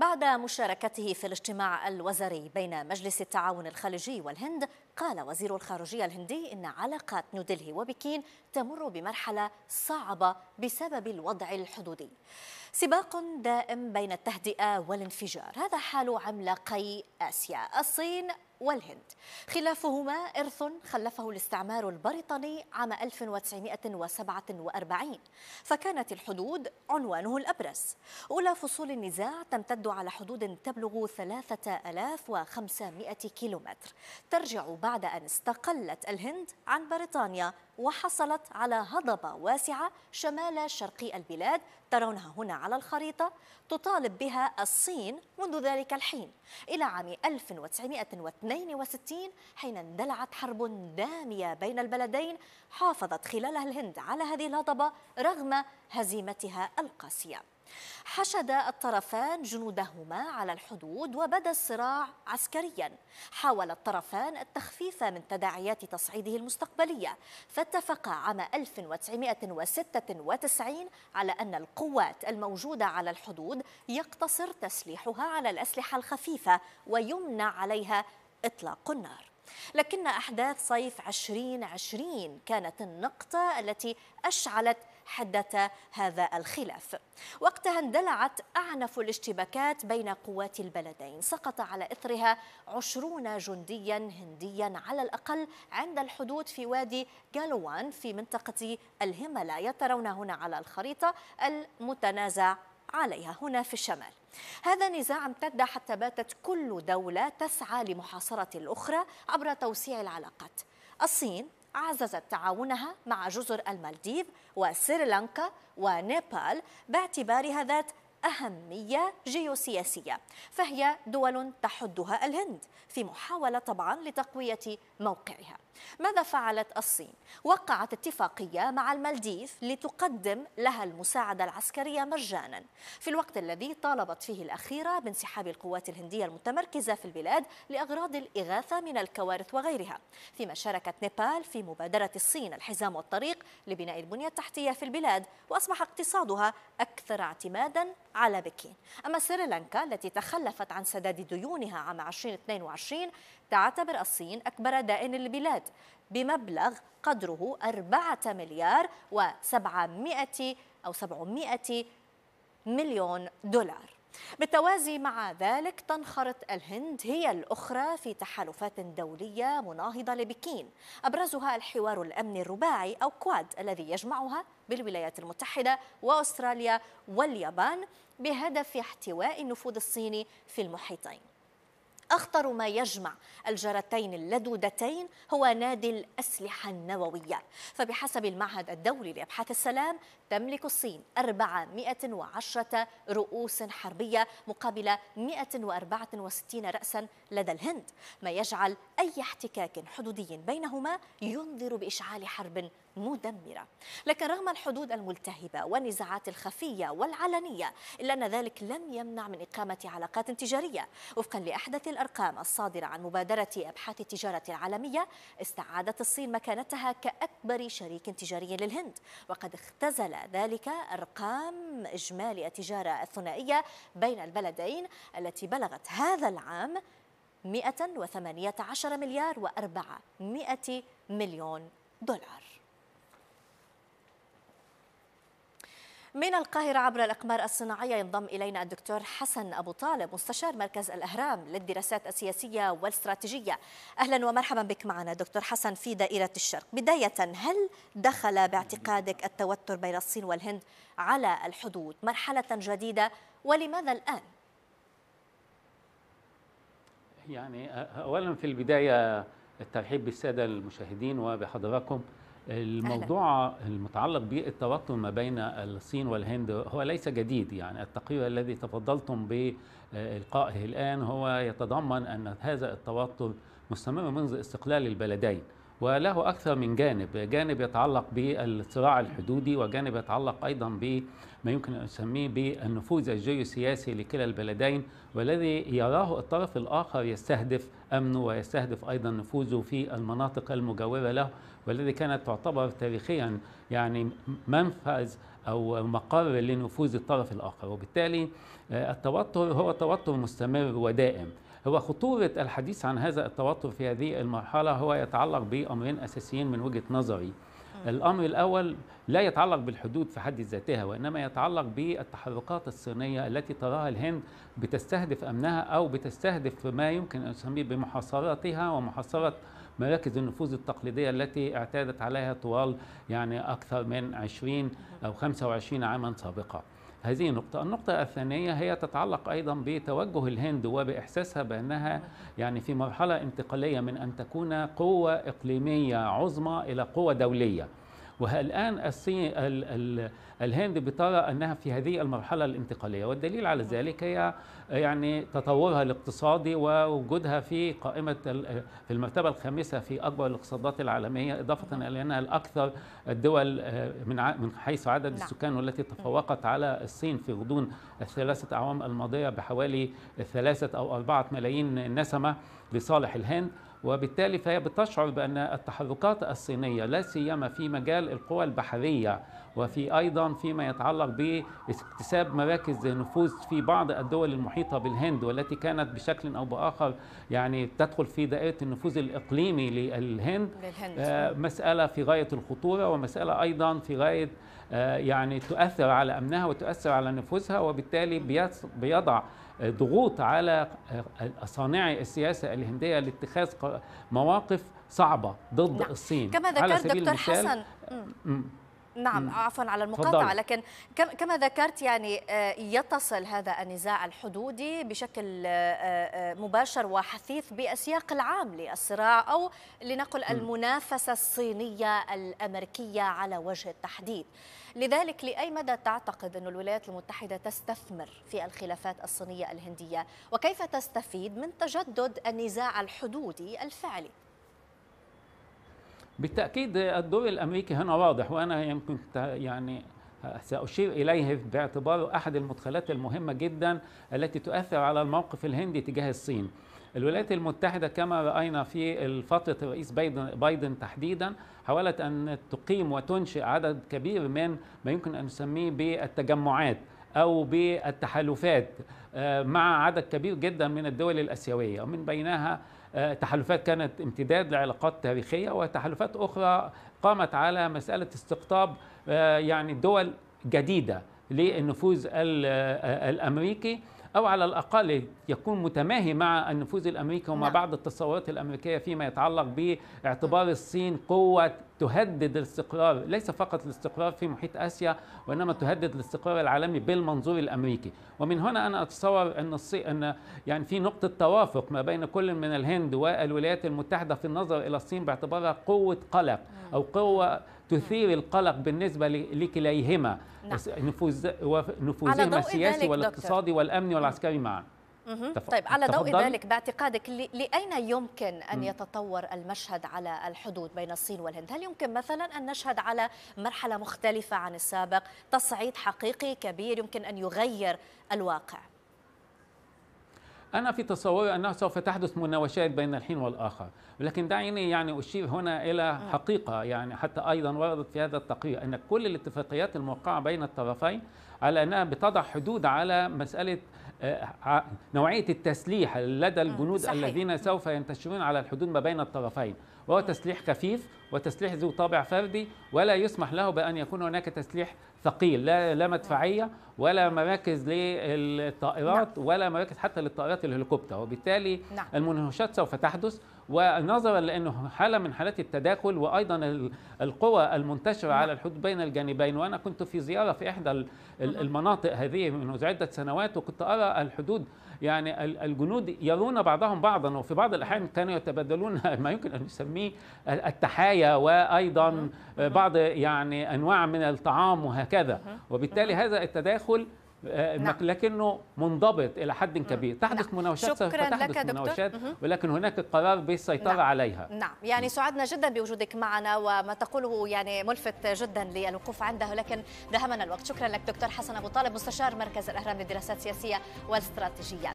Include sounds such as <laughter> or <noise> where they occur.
بعد مشاركته في الاجتماع الوزاري بين مجلس التعاون الخليجي والهند قال وزير الخارجية الهندي إن علاقات نيودلهي وبكين تمر بمرحلة صعبة بسبب الوضع الحدودي سباق دائم بين التهدئة والانفجار هذا حال عملاقي آسيا الصين والهند خلافهما إرث خلفه الاستعمار البريطاني عام 1947 فكانت الحدود عنوانه الأبرز أولى فصول النزاع تمتد على حدود تبلغ 3500 كيلومتر ترجع بعد أن استقلت الهند عن بريطانيا وحصلت على هضبة واسعة شمال شرقي البلاد ترونها هنا على الخريطة تطالب بها الصين منذ ذلك الحين إلى عام 1962 حين اندلعت حرب دامية بين البلدين حافظت خلالها الهند على هذه الهضبة رغم هزيمتها القاسية حشد الطرفان جنودهما على الحدود وبدا الصراع عسكريا حاول الطرفان التخفيف من تداعيات تصعيده المستقبلية فاتفقا عام 1996 على أن القوات الموجودة على الحدود يقتصر تسليحها على الأسلحة الخفيفة ويمنع عليها إطلاق النار لكن أحداث صيف 2020 كانت النقطة التي أشعلت حده هذا الخلاف وقتها اندلعت أعنف الاشتباكات بين قوات البلدين سقط على إثرها عشرون جنديا هنديا على الأقل عند الحدود في وادي جالوان في منطقة الهيمالايا ترون هنا على الخريطة المتنازع عليها هنا في الشمال هذا النزاع امتد حتى باتت كل دولة تسعى لمحاصرة الأخرى عبر توسيع العلاقات الصين عززت تعاونها مع جزر المالديف وسريلانكا ونيبال باعتبارها ذات أهمية جيوسياسية فهي دول تحدها الهند في محاولة طبعا لتقوية موقعها ماذا فعلت الصين؟ وقعت اتفاقية مع المالديف لتقدم لها المساعدة العسكرية مجانا في الوقت الذي طالبت فيه الأخيرة بانسحاب القوات الهندية المتمركزة في البلاد لأغراض الإغاثة من الكوارث وغيرها فيما شاركت نيبال في مبادرة الصين الحزام والطريق لبناء البنية التحتية في البلاد وأصبح اقتصادها أكثر اعتمادا على بكين أما سريلانكا التي تخلفت عن سداد ديونها عام 2022 تعتبر الصين أكبر دائن للبلاد بمبلغ قدره 4 مليار و700 أو 700 مليون دولار بالتوازي مع ذلك تنخرط الهند هي الأخرى في تحالفات دولية مناهضة لبكين أبرزها الحوار الأمني الرباعي أو كواد الذي يجمعها بالولايات المتحدة وأستراليا واليابان بهدف احتواء النفوذ الصيني في المحيطين أخطر ما يجمع الجرتين اللدودتين هو نادي الأسلحة النووية فبحسب المعهد الدولي لأبحاث السلام تملك الصين 410 رؤوس حربية مقابل 164 رأسا لدى الهند ما يجعل أي احتكاك حدودي بينهما ينذر بإشعال حرب مدمرة لكن رغم الحدود الملتهبة والنزاعات الخفية والعلنية إلا أن ذلك لم يمنع من إقامة علاقات تجارية وفقا لأحدث الأرقام الصادرة عن مبادرة أبحاث التجارة العالمية استعادت الصين مكانتها كأكبر شريك تجاري للهند وقد اختزل ذلك أرقام إجمالي التجارة الثنائية بين البلدين التي بلغت هذا العام 118 مليار و400 مليون دولار من القاهرة عبر الأقمار الصناعية ينضم إلينا الدكتور حسن أبو طالب مستشار مركز الأهرام للدراسات السياسية والاستراتيجية أهلا ومرحبا بك معنا دكتور حسن في دائرة الشرق بداية هل دخل باعتقادك التوتر بين الصين والهند على الحدود مرحلة جديدة ولماذا الآن؟ يعني أولا في البداية الترحيب بالسادة المشاهدين وبحضراتكم الموضوع أهلا. المتعلق بالتوتر ما بين الصين والهند هو ليس جديد يعني التقرير الذي تفضلتم بإلقائه الآن هو يتضمن أن هذا التوتر مستمر منذ استقلال البلدين وله أكثر من جانب جانب يتعلق بالصراع الحدودي وجانب يتعلق أيضا بما يمكن أن نسميه بالنفوذ الجيوسياسي لكلا البلدين والذي يراه الطرف الآخر يستهدف أمنه ويستهدف أيضا نفوذه في المناطق المجاورة له والذي كانت تعتبر تاريخيا يعني منفذ أو مقر لنفوذ الطرف الآخر وبالتالي آه، التوتر هو توتر مستمر ودائم هو خطورة الحديث عن هذا التوتر في هذه المرحلة هو يتعلق بأمرين أساسيين من وجهة نظري آه. الأمر الأول لا يتعلق بالحدود في حد ذاتها وإنما يتعلق بالتحركات الصينية التي تراها الهند بتستهدف أمنها أو بتستهدف ما يمكن أن نسميه بمحاصرتها ومحاصرة مراكز النفوذ التقليدية التي اعتادت عليها طوال يعني أكثر من 20 أو 25 عاما سابقا هذه نقطة النقطة الثانية هي تتعلق أيضا بتوجه الهند وبإحساسها بأنها يعني في مرحلة انتقالية من أن تكون قوة إقليمية عظمى إلى قوة دولية والآن الصين الهند بترى أنها في هذه المرحلة الانتقالية والدليل على نعم. ذلك هي يعني تطورها الاقتصادي ووجودها في قائمة في المرتبة الخامسة في أكبر الاقتصادات العالمية إضافة نعم. إلى أنها الأكثر الدول آه، من من حيث عدد نعم. السكان والتي تفوقت على الصين في غضون الثلاثة أعوام الماضية بحوالي ثلاثة أو أربعة ملايين نسمة لصالح الهند وبالتالي فهي بتشعر بأن التحركات الصينية لا سيما في مجال القوى البحرية وفي أيضا فيما يتعلق باكتساب مراكز نفوذ في بعض الدول المحيطة بالهند والتي كانت بشكل أو بآخر يعني تدخل في دائرة النفوذ الإقليمي للهند آه مسألة في غاية الخطورة ومسألة أيضا في غاية آه يعني تؤثر على أمنها وتؤثر على نفوذها وبالتالي بيضع ضغوط على صانعي السياسه الهنديه لاتخاذ مواقف صعبه ضد نعم. الصين كما ذكرت دكتور حسن نعم عفوا على المقاطعة لكن كما ذكرت يعني آه، يتصل هذا النزاع الحدودي بشكل آه، آه، مباشر وحثيث بالسياق العام للصراع أو لنقل المنافسة الصينية الأمريكية على وجه التحديد لذلك لأي مدى تعتقد أن الولايات المتحدة تستثمر في الخلافات الصينية الهندية وكيف تستفيد من تجدد النزاع الحدودي الفعلي؟ بالتأكيد الدور الأمريكي هنا واضح وأنا يمكن يعني سأشير إليه باعتباره أحد المدخلات المهمة جدا التي تؤثر على الموقف الهندي تجاه الصين الولايات المتحدة كما رأينا في فترة الرئيس بايدن, بايدن تحديدا حاولت أن تقيم وتنشئ عدد كبير من ما يمكن أن نسميه بالتجمعات أو بالتحالفات آه، مع عدد كبير جدا من الدول الآسيوية ومن بينها آه، تحالفات كانت امتداد لعلاقات تاريخية وتحالفات أخرى قامت على مسألة استقطاب آه، يعني دول جديدة للنفوذ الأمريكي أو على الأقل يكون متماهي مع النفوذ الأمريكي ومع نعم. بعض التصورات الأمريكيه فيما يتعلق باعتبار الصين قوه تهدد الاستقرار ليس فقط الاستقرار في محيط اسيا وانما تهدد الاستقرار العالمي بالمنظور الامريكي ومن هنا انا اتصور ان الصين ان يعني في نقطه توافق ما بين كل من الهند والولايات المتحده في النظر الى الصين باعتبارها قوه قلق نعم. او قوه تثير القلق بالنسبة لكليهما نعم. نفوذ نفوذهما السياسي والاقتصادي والأمني والعسكري معا طيب على ضوء ذلك باعتقادك لأين يمكن أن يتطور المشهد على الحدود بين الصين والهند هل يمكن مثلا أن نشهد على مرحلة مختلفة عن السابق تصعيد حقيقي كبير يمكن أن يغير الواقع أنا في تصوري أنه سوف تحدث مناوشات بين الحين والآخر لكن دعيني يعني أشير هنا إلى آه. حقيقة يعني حتى أيضا وردت في هذا التقرير أن كل الاتفاقيات الموقعة بين الطرفين على أنها بتضع حدود على مسألة آه، نوعية التسليح لدى آه، الجنود صحيح. الذين سوف ينتشرون على الحدود ما بين الطرفين وهو آه. تسليح خفيف وتسليح ذو طابع فردي ولا يسمح له بأن يكون هناك تسليح ثقيل لا, لا مدفعية ولا مراكز للطائرات نعم. ولا مراكز حتى للطائرات الهليكوبتر وبالتالي نعم. المنهوشات سوف تحدث ونظرا لانه حاله من حالات التداخل وايضا القوى المنتشره على الحدود بين الجانبين وانا كنت في زياره في احدى المناطق هذه منذ عده سنوات وكنت ارى الحدود يعني الجنود يرون بعضهم بعضا وفي بعض الاحيان كانوا يتبادلون <laughs> ما يمكن ان نسميه التحايا وايضا بعض يعني انواع من الطعام وهكذا وبالتالي هذا التداخل آه، نعم. لكنه منضبط الى حد كبير نعم. تحدث مناوشات سوف تحدث لك مناوشات دكتور. ولكن هناك قرار بالسيطره نعم. عليها نعم يعني سعدنا جدا بوجودك معنا وما تقوله يعني ملفت جدا للوقوف عنده لكن ذهبنا الوقت شكرا لك دكتور حسن ابو طالب مستشار مركز الاهرام للدراسات السياسيه والاستراتيجيه